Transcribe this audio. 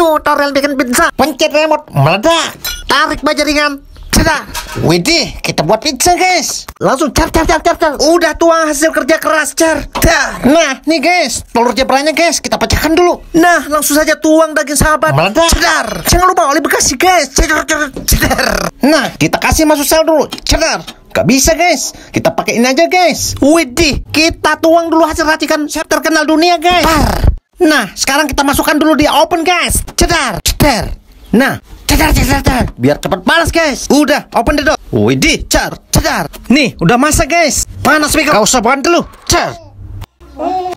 tutorial bikin pizza pencet remote meledak tarik baja ringan cedak Widih, kita buat pizza guys. Langsung car car car car car. Udah tuang hasil kerja keras car. Dah. Nah, nih guys, telur jebranya guys, kita pecahkan dulu. Nah, langsung saja tuang daging sahabat. Meledak. Cedar. Jangan lupa oli bekas guys. Cedar, cedar, cedar. Nah, kita kasih masuk sel dulu. Cedar. Gak bisa guys, kita pakai ini aja guys. Widih, kita tuang dulu hasil racikan terkenal dunia guys. Par. Nah, sekarang kita masukkan dulu di open guys. Cedar, cedar. Nah, cedar, cedar, cedar. Biar cepat panas, guys. Udah, open the door. Widih, cer, cedar. Nih, udah masak guys. Panas, Mika. Kau usah bantu lu. Cer.